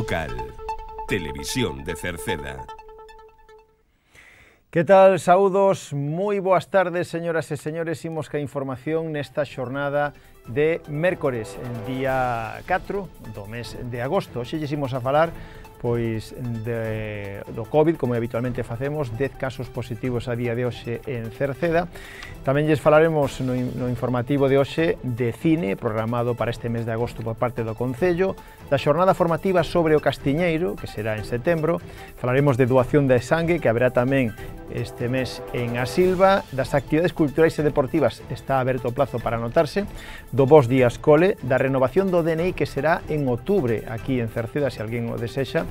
local. Televisión de Cerceda. Que tal? Saúdos, moi boas tardes, señoras e señores. Imos ca información nesta xornada de mércores, día 4 do mes de agosto. Xe lles a falar pois de, do COVID, como habitualmente facemos, 10 casos positivos a día de hoxe en Cerceda. Tamén lles falaremos no, no informativo de hoxe de cine, programado para este mes de agosto por parte do Concello, da xornada formativa sobre o Castiñeiro, que será en setembro, falaremos de doación de sangue, que haberá tamén este mes en A Silva. Das actividades culturais e deportivas está aberto o plazo para anotarse. Do Vos Días Cole, da renovación do DNI que será en outubro aquí en Cerceda, se alguén o desexa.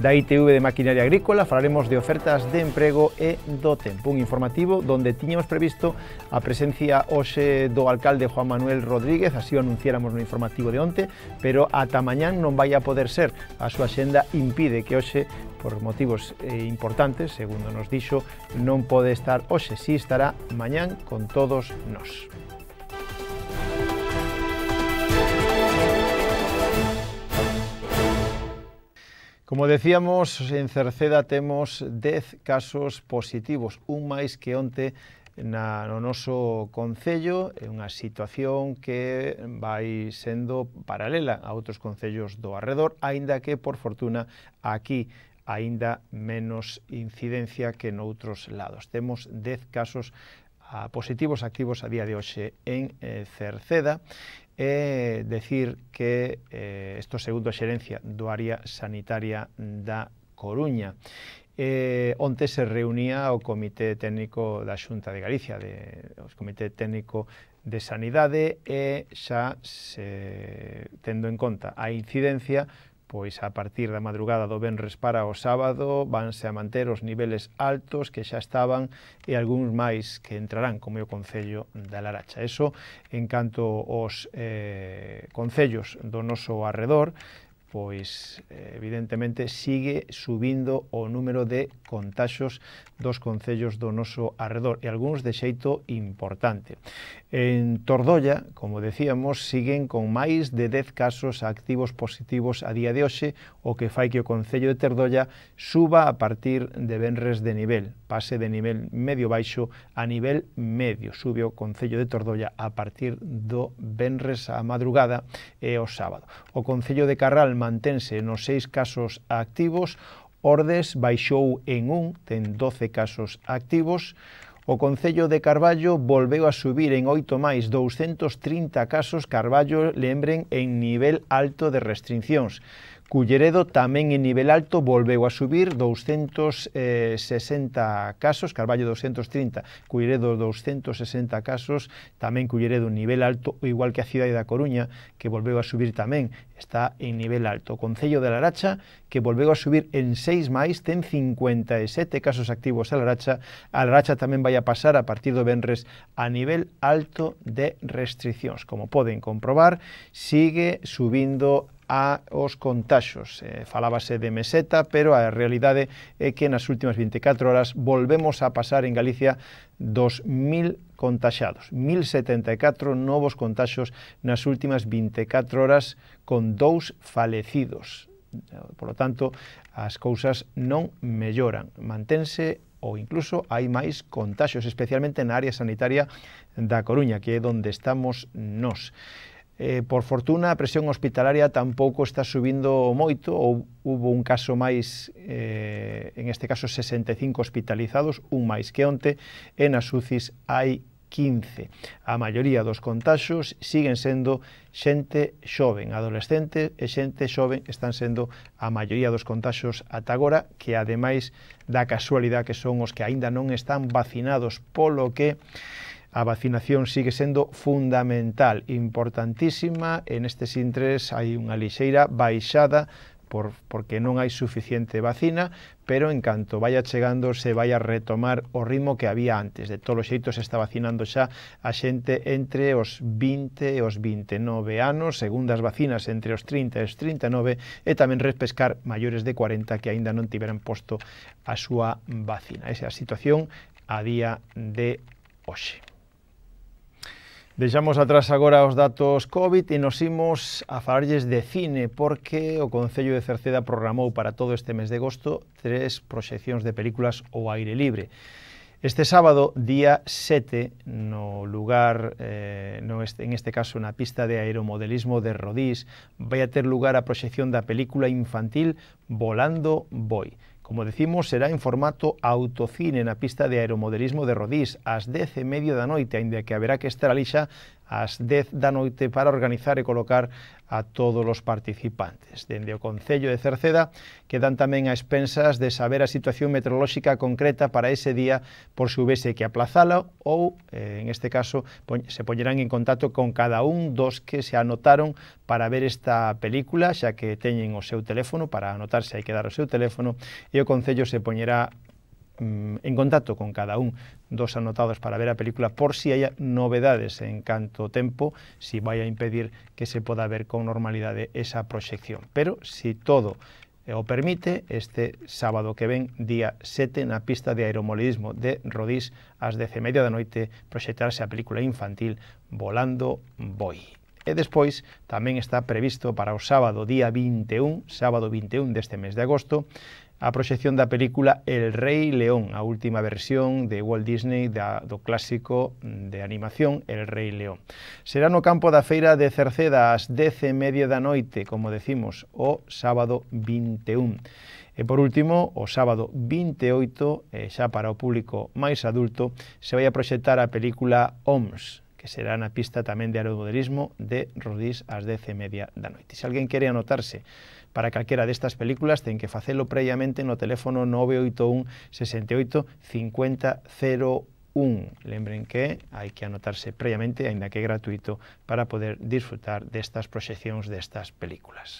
Da ITV de Maquinaria Agrícola falaremos de ofertas de emprego e do tempo. Un informativo donde tiñamos previsto a presencia hoxe do alcalde Juan Manuel Rodríguez, así o anunciáramos no informativo de onte, pero ata mañán non vai a poder ser. A súa xenda impide que hoxe por motivos eh, importantes, segundo nos dixo, non pode estar hoxe, si estará mañán con todos nós. Como decíamos, en Cerceda temos 10 casos positivos, un máis que onte na, no noso Concello é unha situación que vai sendo paralela a outros Concellos do arredor, aínda que, por fortuna, aquí aínda menos incidencia que noutros lados. Temos 10 casos a ah, positivos activos a día de hoxe en eh, Cerceda e decir que eh, esto segundo a xerencia do área sanitaria da Coruña. Eh, onte se reunía o Comité Técnico da Xunta de Galicia, de, o Comité Técnico de Sanidade, e xa se, tendo en conta a incidencia, pois a partir da madrugada do Benres para o sábado vanse a manter os niveles altos que xa estaban e algúns máis que entrarán como o Concello da Laracha. Eso en canto os eh, concellos do noso arredor pois eh, evidentemente sigue subindo o número de contaxos dos concellos do noso arredor e algúns de xeito importante. En Tordolla, como decíamos, siguen con máis de 10 casos activos positivos a día de hoxe, o que fai que o Concello de Tordolla suba a partir de Benres de nivel, pase de nivel medio-baixo a nivel medio. Sube o Concello de Tordolla a partir do Benres a madrugada e o sábado. O Concello de Carral mantense nos seis casos activos, Ordes baixou en un, ten 12 casos activos, O Concello de Carballo volveu a subir en oito máis 230 casos. Carballo, lembren, en nivel alto de restriccións. Culleredo también en nivel alto volveu a subir 260 casos, Carballo 230, Culleredo 260 casos, también Culleredo en nivel alto, igual que a de da Coruña, que volveu a subir también, está en nivel alto. Concello de la Aracha, que volveu a subir en 6 máis, ten 57 e casos activos a Aracha, A Laracha también vaya a pasar a partir de Benres a nivel alto de restricciones, Como pueden comprobar, sigue subiendo. aos contaxos. Eh, falábase de meseta, pero a realidade é que nas últimas 24 horas volvemos a pasar en Galicia dos 1.000 contaxados, 1.074 novos contaxos nas últimas 24 horas con dous falecidos. Por lo tanto, as cousas non melloran, mantense ou incluso hai máis contaxos, especialmente na área sanitaria da Coruña, que é onde estamos nós eh, por fortuna a presión hospitalaria tampouco está subindo moito, ou hubo un caso máis, eh, en este caso 65 hospitalizados, un máis que onte, e nas UCIs hai 15. A maioría dos contaxos siguen sendo xente xoven, adolescente e xente xoven están sendo a maioría dos contaxos ata agora, que ademais da casualidade que son os que aínda non están vacinados, polo que a vacinación sigue sendo fundamental, importantísima, en estes intres hai unha lixeira baixada por, porque non hai suficiente vacina, pero en canto vaya chegando se vai a retomar o ritmo que había antes. De todos os xeitos está vacinando xa a xente entre os 20 e os 29 anos, segundas vacinas entre os 30 e os 39, e tamén respescar maiores de 40 que aínda non tiveran posto a súa vacina. Esa é a situación a día de hoxe. Deixamos atrás agora os datos COVID e nos imos a falarlles de cine porque o Concello de Cerceda programou para todo este mes de agosto tres proxeccións de películas ao aire libre. Este sábado, día 7, no lugar, eh, no este, en este caso na pista de aeromodelismo de Rodís, vai a ter lugar a proxección da película infantil Volando Boi. Como decimos, será en formato autocine na pista de aeromodelismo de Rodís ás 10 e media da noite, aínda que haberá que estar alixa ás 10 da noite para organizar e colocar a todos os participantes. Dende o Concello de Cerceda quedan tamén a expensas de saber a situación meteorolóxica concreta para ese día por se houvese que aplazala ou, eh, en este caso, se poñerán en contacto con cada un dos que se anotaron para ver esta película, xa que teñen o seu teléfono, para anotarse hai que dar o seu teléfono, e o Concello se poñerá mm, en contacto con cada un dos anotados para ver a película por si haya novedades en canto tempo, si vai a impedir que se poda ver con normalidade esa proxección. Pero si todo eh, o permite, este sábado que ven, día 7, na pista de aeromolidismo de Rodís, ás 10 media da noite, proxectarse a película infantil Volando Boi. E despois tamén está previsto para o sábado día 21, sábado 21 deste mes de agosto, a proxección da película El Rei León, a última versión de Walt Disney da, do clásico mm, de animación El Rei León. Será no campo da Feira de Cerceda ás 10 da noite, como decimos, o sábado 21. E por último, o sábado 28, eh, xa para o público máis adulto, se vai a proxectar a película OMS, que será na pista tamén de aeromodelismo de Rodís ás 10 da noite. Se alguén quere anotarse Para calquera destas películas ten que facelo previamente no teléfono 981 68 50 01. Lembren que hai que anotarse previamente, aínda que é gratuito, para poder disfrutar destas proxeccións destas películas.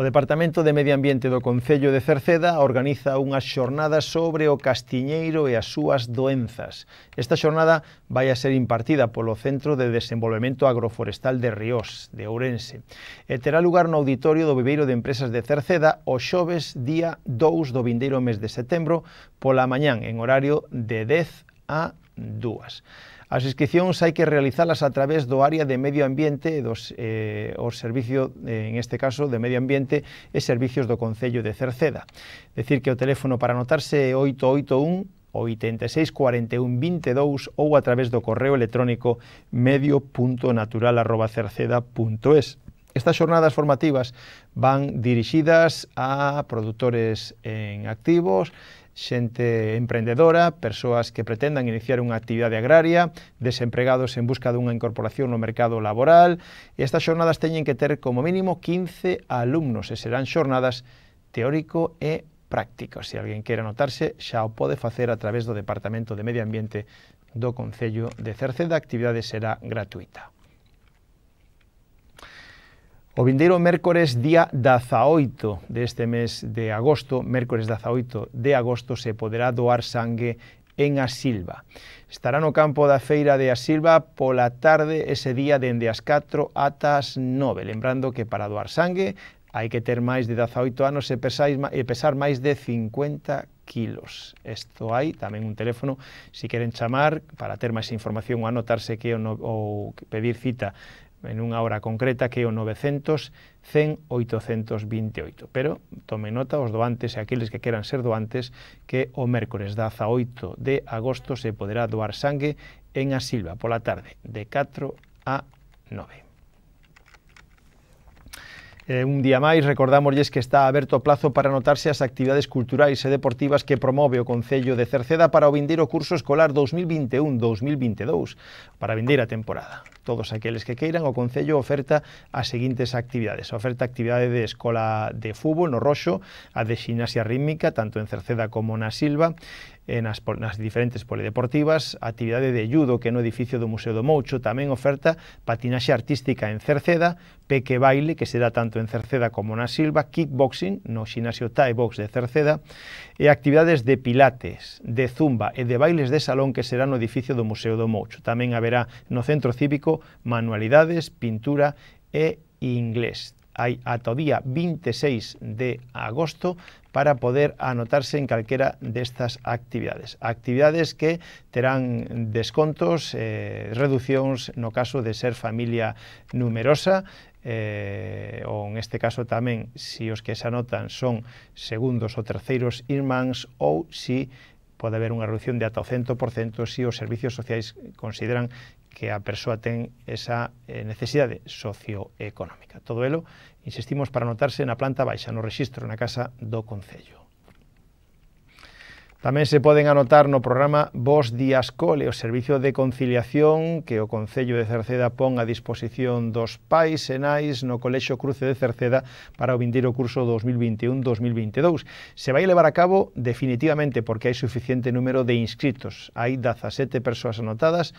O Departamento de Medio Ambiente do Concello de Cerceda organiza unha xornada sobre o castiñeiro e as súas doenzas. Esta xornada vai a ser impartida polo Centro de Desenvolvemento Agroforestal de Ríos, de Ourense. E terá lugar no auditorio do Viveiro de Empresas de Cerceda o xoves día 2 do vindeiro mes de setembro pola mañán en horario de 10 a 2. As inscripcións hai que realizalas a través do área de medio ambiente dos, eh, o servicio, eh, en este caso, de medio ambiente e servicios do Concello de Cerceda. Decir que o teléfono para anotarse é 881 864122 ou a través do correo electrónico medio.natural.cerceda.es. Estas xornadas formativas van dirixidas a produtores en activos, xente emprendedora, persoas que pretendan iniciar unha actividade agraria, desempregados en busca dunha incorporación no mercado laboral, e estas xornadas teñen que ter como mínimo 15 alumnos e serán xornadas teórico e práctico. Se alguén quere anotarse, xa o pode facer a través do Departamento de Medio Ambiente do Concello de Cerceda. A actividade será gratuita. O vindeiro mércores día 18 deste mes de agosto, mércores 18 de agosto, se poderá doar sangue en a Silva. Estará no campo da feira de a Silva pola tarde ese día dende as 4 ata as 9. Lembrando que para doar sangue hai que ter máis de 18 anos e, pesais, e pesar máis de 50 kilos. Isto hai tamén un teléfono, se si queren chamar, para ter máis información ou anotarse que ou, no, ou pedir cita en unha hora concreta que é o 900 100 828. Pero tome nota os doantes e aqueles que queran ser doantes que o mércores 18 de agosto se poderá doar sangue en a Silva pola tarde de 4 a 9. Eh, un día máis, recordámoslles que está aberto o plazo para anotarse as actividades culturais e deportivas que promove o Concello de Cerceda para o vindeiro curso escolar 2021-2022, para a vindeira temporada. Todos aqueles que queiran, o Concello oferta as seguintes actividades. Oferta actividade de escola de fútbol no Roxo, a de xinasia rítmica, tanto en Cerceda como na Silva, eh, nas, nas diferentes polideportivas, actividade de judo que no edificio do Museo do Moucho tamén oferta patinaxe artística en Cerceda, peque baile que será tanto en Cerceda como na Silva, kickboxing no xinasio Thai Box de Cerceda e actividades de pilates, de zumba e de bailes de salón que será no edificio do Museo do Moucho. Tamén haberá no centro cívico manualidades, pintura e inglés hai ata o día 26 de agosto para poder anotarse en calquera destas actividades. Actividades que terán descontos, eh, reducións no caso de ser familia numerosa, eh, ou neste caso tamén se si os que se anotan son segundos ou terceiros irmáns ou se si pode haber unha reducción de ata o 100% se si os servicios sociais consideran que a persoa ten esa eh, necesidade socioeconómica. Todo elo, insistimos, para notarse na planta baixa, no rexistro na Casa do Concello. Tamén se poden anotar no programa Vos Días Cole, o servicio de conciliación que o Concello de Cerceda pon a disposición dos pais e nais no Colexo Cruce de Cerceda para o vindir o curso 2021-2022. Se vai levar a cabo definitivamente porque hai suficiente número de inscritos. Hai 17 persoas anotadas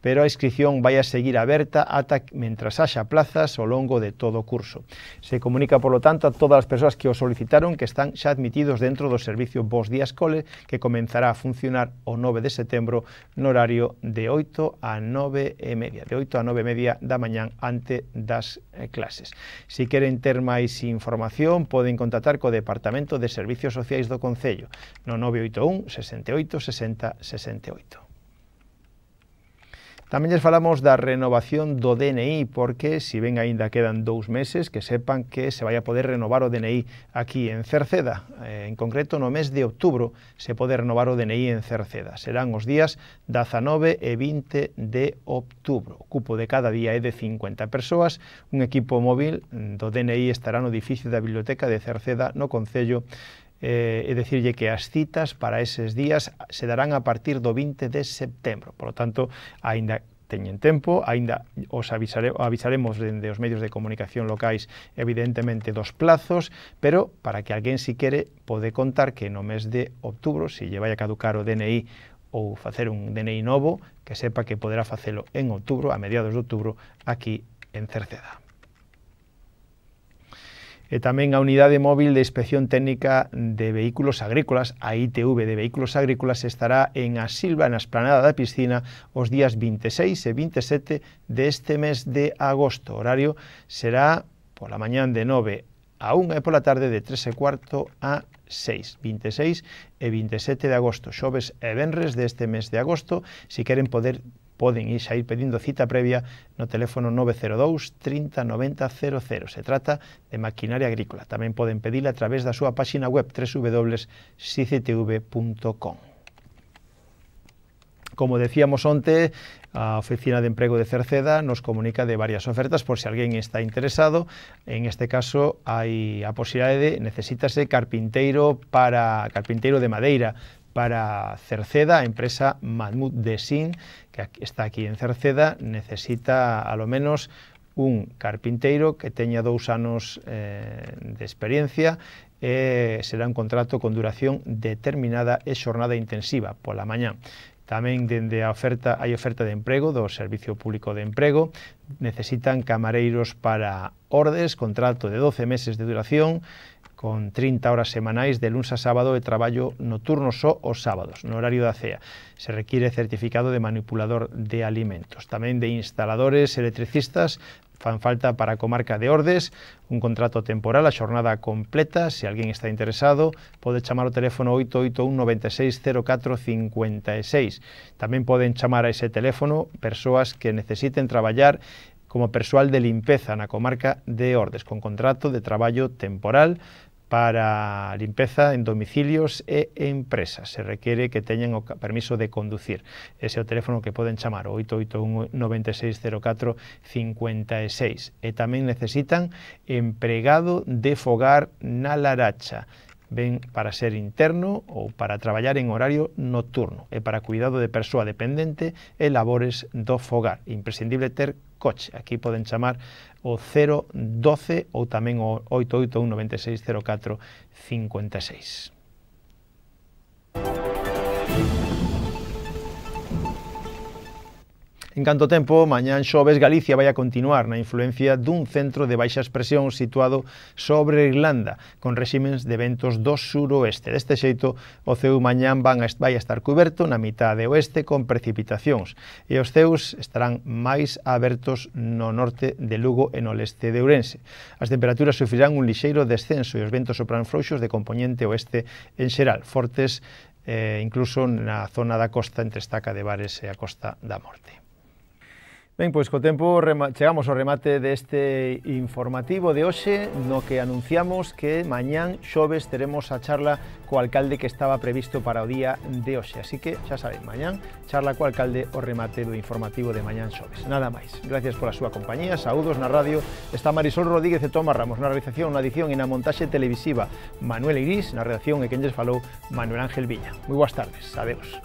pero a inscripción vai a seguir aberta ata mentras haxa plazas ao longo de todo o curso. Se comunica, polo tanto, a todas as persoas que o solicitaron que están xa admitidos dentro do servicio Vos Días Cole, que comenzará a funcionar o 9 de setembro no horario de 8 a 9 e media, de 8 a 9 e media da mañán ante das eh, clases. Se queren ter máis información, poden contactar co Departamento de Servicios Sociais do Concello no 981 68 60 68. Tamén lles falamos da renovación do DNI, porque se si ben aínda quedan dous meses, que sepan que se vai a poder renovar o DNI aquí en Cerceda. Eh, en concreto, no mes de outubro se pode renovar o DNI en Cerceda. Serán os días 19 e 20 de outubro. O cupo de cada día é de 50 persoas. Un equipo móvil do DNI estará no edificio da Biblioteca de Cerceda, no Concello eh, e decirlle que as citas para eses días se darán a partir do 20 de setembro. Por lo tanto, aínda teñen tempo, aínda os avisare, avisaremos dende os medios de comunicación locais evidentemente dos plazos, pero para que alguén si quere pode contar que no mes de outubro, se lle vai a caducar o DNI ou facer un DNI novo, que sepa que poderá facelo en outubro, a mediados de outubro, aquí en Cerceda e tamén a Unidade Móvil de Inspección Técnica de Vehículos Agrícolas, a ITV de Vehículos Agrícolas, estará en a Silva, na Esplanada da Piscina, os días 26 e 27 deste mes de agosto. O horario será pola mañan de 9 a 1 e pola tarde de 3 e cuarto a 6, 26 e 27 de agosto, xoves e venres deste mes de agosto, se si queren poder poden ir sair pedindo cita previa no teléfono 902 30 Se trata de maquinaria agrícola. Tamén poden pedila a través da súa páxina web www.sictv.com. Como decíamos onte, a Oficina de Emprego de Cerceda nos comunica de varias ofertas por si alguén está interesado. En este caso hai a posibilidade de necesítase carpinteiro para carpinteiro de madeira para Cerceda, a empresa Mahmoud Desin, que está aquí en Cerceda, necesita a lo menos un carpinteiro que teña dous anos eh, de experiencia e será un contrato con duración determinada e xornada intensiva pola mañá Tamén dende a oferta hai oferta de emprego do Servicio Público de Emprego, necesitan camareiros para ordes, contrato de 12 meses de duración, con 30 horas semanais de luns a sábado e traballo nocturno só os sábados, no horario da CEA. Se require certificado de manipulador de alimentos, tamén de instaladores, electricistas, Fan falta para a comarca de Ordes un contrato temporal a xornada completa. Se alguén está interesado, pode chamar o teléfono 881-960456. Tamén poden chamar a ese teléfono persoas que necesiten traballar como persoal de limpeza na comarca de Ordes, con contrato de traballo temporal para limpeza en domicilios e empresas. Se requiere que teñan o permiso de conducir. Ese é o teléfono que poden chamar, 881-9604-56. E tamén necesitan empregado de fogar na Laracha ben para ser interno ou para traballar en horario nocturno e para cuidado de persoa dependente e labores do fogar. Imprescindible ter coche. Aquí poden chamar o 012 ou tamén o 881 96 04 56. En canto tempo, mañán xoves Galicia vai a continuar na influencia dun centro de baixas presións situado sobre Irlanda, con regímenes de ventos do suroeste. Deste xeito, o ceu mañán van a vai a estar coberto na mitade oeste con precipitacións, e os ceus estarán máis abertos no norte de Lugo e no leste de Ourense. As temperaturas sufrirán un lixeiro descenso e os ventos sopran frouxos de componente oeste en xeral, fortes eh, incluso na zona da costa entre Estaca de Bares e a Costa da Morte. Ben, pois co tempo chegamos ao remate deste informativo de hoxe no que anunciamos que mañán xoves teremos a charla co alcalde que estaba previsto para o día de hoxe. Así que, xa saben, mañán charla co alcalde o remate do informativo de mañán xoves. Nada máis. Gracias pola súa compañía, saúdos na radio. Está Marisol Rodríguez e Tomás Ramos na realización, na edición e na montaxe televisiva. Manuel Iris na redacción e quenlles falou Manuel Ángel Viña. Moi boas tardes. Adeus.